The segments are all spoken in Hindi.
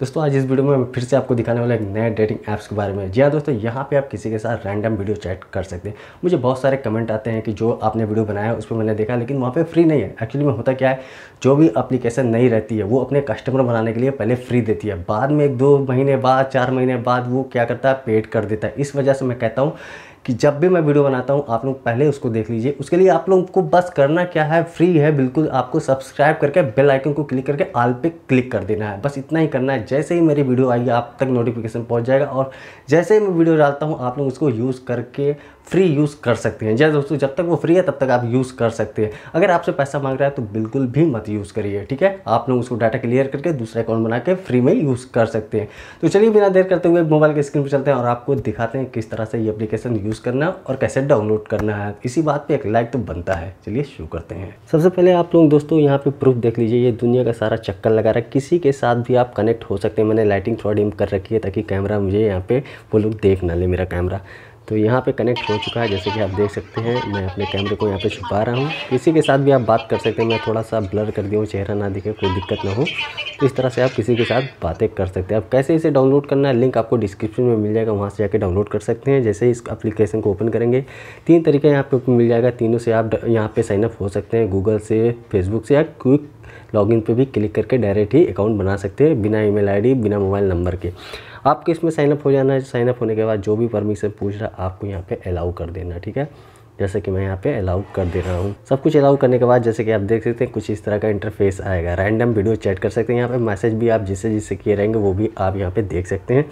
दोस्तों आज इस वीडियो में मैं फिर से आपको दिखाने वाला एक नए डेटिंग ऐप्स के बारे में जी हाँ दोस्तों यहाँ पे आप किसी के साथ रैंडम वीडियो चैट कर सकते हैं मुझे बहुत सारे कमेंट आते हैं कि जो आपने वीडियो बनाया है उस पर मैंने देखा लेकिन वहाँ पे फ्री नहीं है एक्चुअली में होता क्या है जो भी अप्लीकेशन नहीं रहती है वो अपने कस्टमर बनाने के लिए पहले फ्री देती है बाद में एक दो महीने बाद चार महीने बाद वो क्या करता है पेड कर देता है इस वजह से मैं कहता हूँ कि जब भी मैं वीडियो बनाता हूँ आप लोग पहले उसको देख लीजिए उसके लिए आप लोगों को बस करना क्या है फ्री है बिल्कुल आपको सब्सक्राइब करके बेल आइकन को क्लिक करके आल पे क्लिक कर देना है बस इतना ही करना है जैसे ही मेरी वीडियो आएगी आप तक नोटिफिकेशन पहुँच जाएगा और जैसे ही मैं वीडियो डालता हूँ आप लोग उसको यूज़ करके फ्री यूज़ कर सकते हैं जैसे दोस्तों जब तक वो फ्री है तब तक आप यूज़ कर सकते हैं अगर आपसे पैसा मांग रहा है तो बिल्कुल भी मत यूज़ करिए ठीक है आप लोग उसको डाटा क्लियर करके दूसरा अकाउंट बना के फ्री में यूज़ कर सकते हैं तो चलिए बिना देर करते हुए मोबाइल के स्क्रीन पर चलते हैं और आपको दिखाते हैं किस तरह से ये एप्लीकेशन यूज़ यूज़ करना और कैसे डाउनलोड करना है इसी बात पे एक लाइक तो बनता है चलिए शुरू करते हैं सबसे पहले आप लोग दोस्तों यहाँ पे प्रूफ देख लीजिए ये दुनिया का सारा चक्कर लगा रहा है किसी के साथ भी आप कनेक्ट हो सकते हैं मैंने लाइटिंग थोड़ा डिम कर रखी है ताकि कैमरा मुझे यहाँ पर वो लोग देख ना ले मेरा कैमरा तो यहाँ पे कनेक्ट हो चुका है जैसे कि आप देख सकते हैं मैं अपने कैमरे को यहाँ पे छुपा रहा हूँ किसी के साथ भी आप बात कर सकते हैं मैं थोड़ा सा ब्लर कर दिया हूँ चेहरा ना दिखे कोई दिक्कत ना हो तो इस तरह से आप किसी के साथ बातें कर सकते हैं अब कैसे इसे डाउनलोड करना है लिंक आपको डिस्क्रिप्शन में मिल जाएगा वहाँ से जाकर डाउनलोड कर सकते हैं जैसे इस अप्लीकेशन को ओपन करेंगे तीन तरीके यहाँ पर मिल जाएगा तीनों से आप यहाँ पर साइनअप हो सकते हैं गूगल से फेसबुक से या क्विक लॉगिन पे भी क्लिक करके डायरेक्ट ही अकाउंट बना सकते हैं बिना ईमेल आईडी बिना मोबाइल नंबर के आपको इसमें साइनअप हो जाना है साइनअप होने के बाद जो भी परमिशन पूछ रहा है आपको यहाँ पर अलाउ कर देना ठीक है जैसे कि मैं यहाँ पे अलाउ कर दे रहा हूँ सब कुछ अलाउ करने के बाद जैसे कि आप देख सकते हैं कुछ इस तरह का इंटरफेस आएगा रैंडम वीडियो चैट कर सकते हैं यहाँ पे मैसेज भी आप जिससे जिससे किए रहेंगे वो भी आप यहाँ पे देख सकते हैं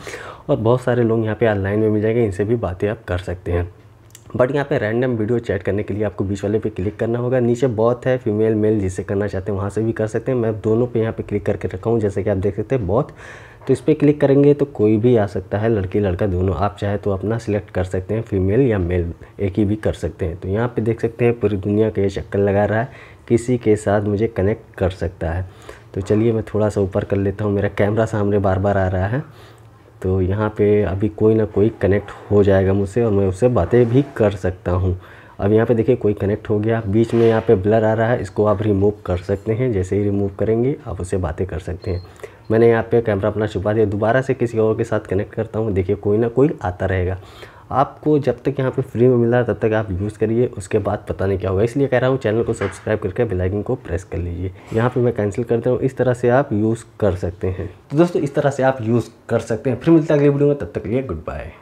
और बहुत सारे लोग यहाँ पे ऑनलाइन में मिल जाएंगे इनसे भी बातें आप कर सकते हैं बट यहाँ पे रैंडम वीडियो चैट करने के लिए आपको बीच वाले पे क्लिक करना होगा नीचे बहुत है फीमेल मेल जिसे करना चाहते हैं वहाँ से भी कर सकते हैं मैं दोनों पे यहाँ पे क्लिक करके रखा हूँ जैसे कि आप देख सकते हैं बहुत तो इस पर क्लिक करेंगे तो कोई भी आ सकता है लड़की लड़का दोनों आप चाहे तो अपना सिलेक्ट कर सकते हैं फीमेल या मेल एक ही भी कर सकते हैं तो यहाँ पे देख सकते हैं पूरी दुनिया का ये चक्कर लगा रहा है किसी के साथ मुझे कनेक्ट कर सकता है तो चलिए मैं थोड़ा सा ऊपर कर लेता हूँ मेरा कैमरा सामने बार बार आ रहा है तो यहाँ पर अभी कोई ना कोई कनेक्ट हो जाएगा मुझसे और मैं उससे बातें भी कर सकता हूँ अब यहाँ पे देखिए कोई कनेक्ट हो गया बीच में यहाँ पे ब्लर आ रहा है इसको आप रिमूव कर सकते हैं जैसे ही रिमूव करेंगे आप उससे बातें कर सकते हैं मैंने यहाँ पे कैमरा अपना छुपा दिया दोबारा से किसी और के साथ कनेक्ट करता हूँ देखिए कोई ना कोई आता रहेगा आपको जब तक यहाँ पे फ्री में मिल रहा है तब तक आप यूज़ करिए उसके बाद पता नहीं क्या होगा इसलिए कह रहा हूँ चैनल को सब्सक्राइब करके बेल आइकन को प्रेस कर लीजिए यहाँ पे मैं कैंसिल करता हूँ इस तरह से आप यूज़ कर सकते हैं तो दोस्तों इस तरह से आप यूज़ कर सकते हैं फिर मिलता है अगली वीडियो में तब तक लिए गुड बाय